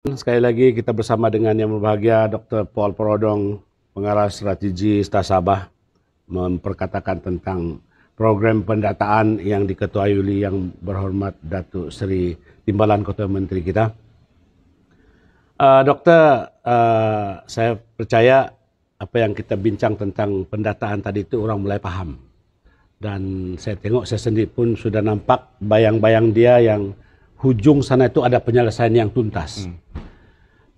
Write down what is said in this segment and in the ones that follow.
Sekali lagi kita bersama dengan yang berbahagia Dr. Paul Perodong, pengarah strategi Stasabah, memperkatakan tentang program pendataan yang diketuai oleh yang berhormat Datuk Seri Timbalan Ketua Menteri kita. Uh, dokter, uh, saya percaya apa yang kita bincang tentang pendataan tadi itu orang mulai paham. Dan saya tengok saya sendiri pun sudah nampak bayang-bayang dia yang hujung sana itu ada penyelesaian yang tuntas. Hmm.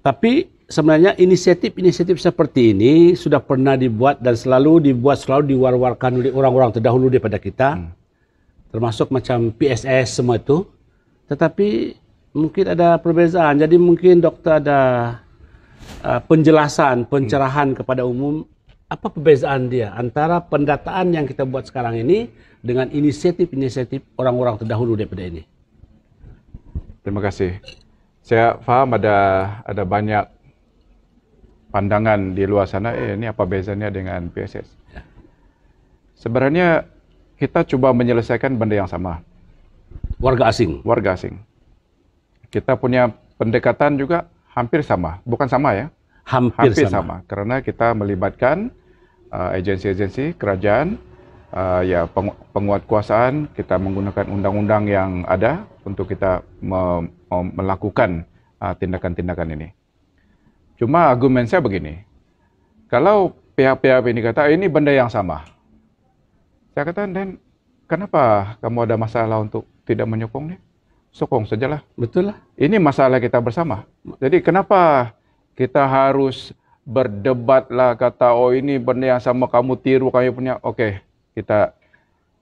Tapi sebenarnya inisiatif-inisiatif seperti ini sudah pernah dibuat dan selalu dibuat selalu diwar-warkan oleh orang-orang terdahulu daripada kita. Hmm. Termasuk macam PSS semua itu. Tetapi mungkin ada perbezaan. Jadi mungkin dokter ada uh, penjelasan, pencerahan hmm. kepada umum apa perbezaan dia antara pendataan yang kita buat sekarang ini dengan inisiatif-inisiatif orang-orang terdahulu daripada ini? Terima kasih. Saya faham ada ada banyak pandangan di luar sana, eh, ini apa bezanya dengan PSS. Ya. Sebenarnya kita coba menyelesaikan benda yang sama. Warga asing. Warga asing. Kita punya pendekatan juga hampir sama, bukan sama ya. Hampir, hampir sama. sama. Karena kita melibatkan agensi eh, agensi-agensi kerajaan uh, ya pengu penguatkuasaan kita menggunakan undang-undang yang ada untuk kita me melakukan eh, tindakan-tindakan uh, ini. Cuma argumen saya begini, kalau pihak-pihak ini kata ini benda yang sama, saya kata dan kenapa kamu ada masalah untuk tidak menyokongnya? Sokong sajalah. Betul lah. Ini masalah kita bersama. Jadi kenapa kita harus berdebat lah kata oh ini benda yang sama kamu tiru kamu punya oke okay kita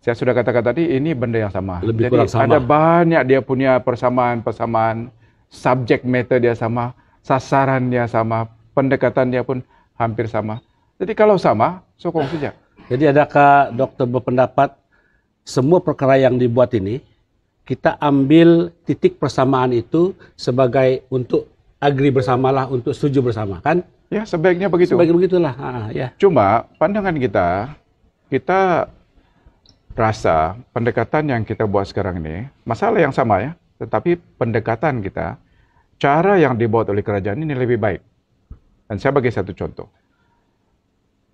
saya sudah katakan tadi ini benda yang sama. Lebih Jadi sama. ada banyak dia punya persamaan-persamaan, subject matter dia sama, sasaran dia sama, pendekatan dia pun hampir sama. Jadi kalau sama, sokong saja. Jadi adakah dokter berpendapat semua perkara yang dibuat ini kita ambil titik persamaan itu sebagai untuk agri bersamalah, untuk setuju bersama kan? Ya sebaiknya begitu. Sebaiknya begitulah. Ah, ya. Cuma pandangan kita kita rasa pendekatan yang kita buat sekarang ini, masalah yang sama ya, tetapi pendekatan kita, cara yang dibuat oleh kerajaan ini lebih baik. Dan saya bagi satu contoh.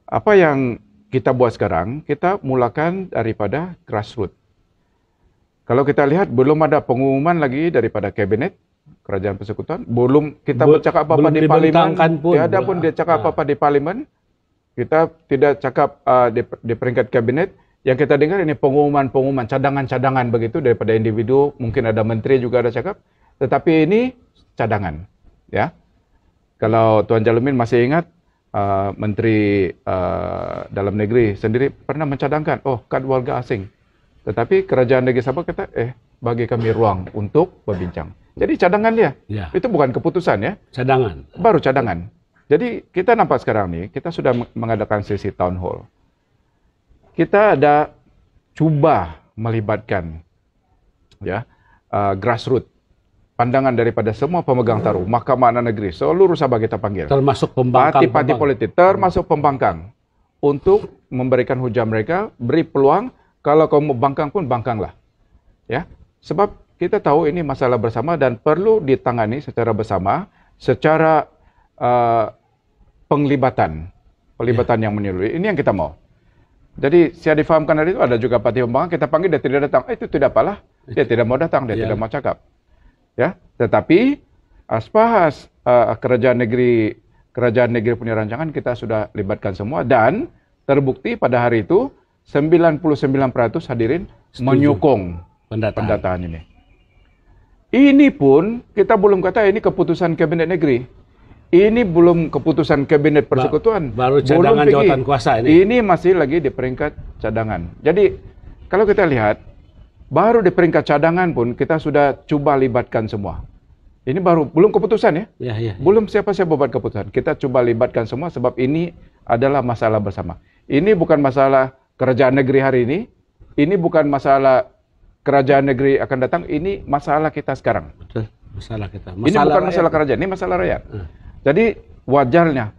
Apa yang kita buat sekarang, kita mulakan daripada grassroots. Kalau kita lihat belum ada pengumuman lagi daripada kabinet kerajaan persekutuan, belum kita bercakap ah, ah. apa-apa di parlimen, tidak ada pun dia cakap apa-apa di parlimen. Kita tidak cakap uh, di, di peringkat kabinet. Yang kita dengar ini pengumuman-pengumuman, cadangan-cadangan begitu daripada individu. Mungkin ada menteri juga ada cakap. Tetapi ini cadangan. ya. Kalau Tuan Jalumin masih ingat, uh, Menteri uh, Dalam Negeri sendiri pernah mencadangkan, oh kad warga asing. Tetapi kerajaan negeri Sabah kata, eh bagi kami ruang untuk berbincang. Jadi cadangan dia. Ya. Itu bukan keputusan ya. Cadangan. Baru cadangan. Jadi kita nampak sekarang nih, kita sudah mengadakan sesi town hall. Kita ada coba melibatkan ya uh, eh, grassroots pandangan daripada semua pemegang taruh, mahkamah anak negeri, seluruh sabah kita panggil. Termasuk pembangkang. Parti-parti politik, termasuk pembangkang. Untuk memberikan hujah mereka, beri peluang, kalau kamu bangkang pun bangkanglah. Ya, sebab kita tahu ini masalah bersama dan perlu ditangani secara bersama, secara uh, penglibatan, pelibatan yeah. yang menyeluruh. Ini yang kita mau. Jadi saya difahamkan dari itu ada juga Pak Tio kita panggil dia tidak datang. Eh, itu tidak apalah, dia tidak mau datang, dia yeah. tidak mau cakap. Ya, tetapi aspahas uh, eh, kerajaan negeri kerajaan negeri punya rancangan kita sudah libatkan semua dan terbukti pada hari itu 99% hadirin Setuju. menyukung pendataan. pendataan ini. Ini pun kita belum kata ini keputusan kabinet negeri. Ini belum keputusan kabinet persekutuan. baru cadangan jawatan kuasa ini. Ini masih lagi di peringkat cadangan. Jadi kalau kita lihat baru di peringkat cadangan pun kita sudah coba libatkan semua. Ini baru belum keputusan ya? Ya, ya, ya. Belum siapa-siapa buat keputusan. Kita coba libatkan semua sebab ini adalah masalah bersama. Ini bukan masalah kerajaan negeri hari ini. Ini bukan masalah kerajaan negeri akan datang. Ini masalah kita sekarang. Betul. Masalah kita. Masalah ini bukan rakyat. masalah kerajaan. Ini masalah rakyat. Hmm. Jadi wajarnya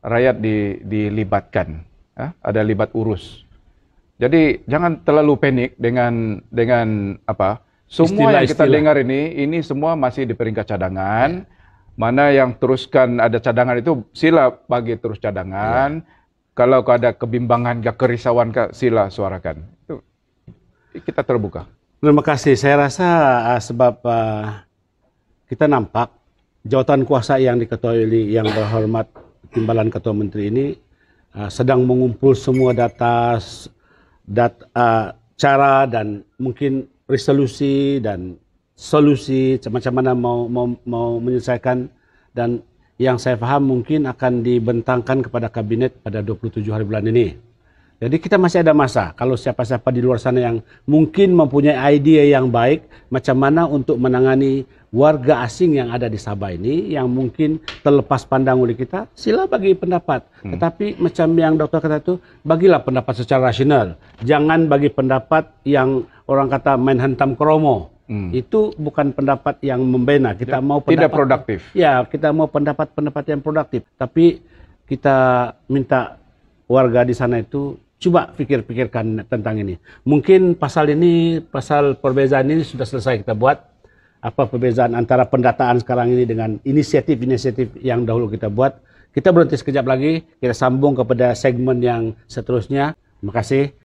rakyat di, dilibatkan, ya? ada libat urus. Jadi jangan terlalu panik dengan dengan apa semua istilah, yang kita istilah. dengar ini, ini semua masih di peringkat cadangan. Ya. Mana yang teruskan ada cadangan itu sila bagi terus cadangan. Ya. Kalau ada kebimbangan, gak kerisauan, sila suarakan. Itu kita terbuka. Terima kasih. Saya rasa uh, sebab uh, kita nampak jawatan kuasa yang diketuai oleh yang berhormat Timbalan Ketua Menteri ini uh, sedang mengumpul semua data dat, uh, cara dan mungkin resolusi dan solusi macam mana mau, mau mau menyelesaikan dan yang saya paham mungkin akan dibentangkan kepada kabinet pada 27 hari bulan ini. Jadi kita masih ada masa. Kalau siapa-siapa di luar sana yang mungkin mempunyai ide yang baik, macam mana untuk menangani warga asing yang ada di Sabah ini, yang mungkin terlepas pandang oleh kita, sila bagi pendapat. Hmm. Tetapi macam yang dokter kata itu, bagilah pendapat secara rasional. Jangan bagi pendapat yang orang kata main hantam kromo. Hmm. Itu bukan pendapat yang membina. Kita ya, mau pendapat, tidak produktif. Ya, kita mau pendapat-pendapat yang produktif. Tapi kita minta warga di sana itu Coba pikir-pikirkan tentang ini. Mungkin pasal ini, pasal perbezaan ini sudah selesai kita buat. Apa perbezaan antara pendataan sekarang ini dengan inisiatif-inisiatif yang dahulu kita buat. Kita berhenti sekejap lagi, kita sambung kepada segmen yang seterusnya. Terima kasih.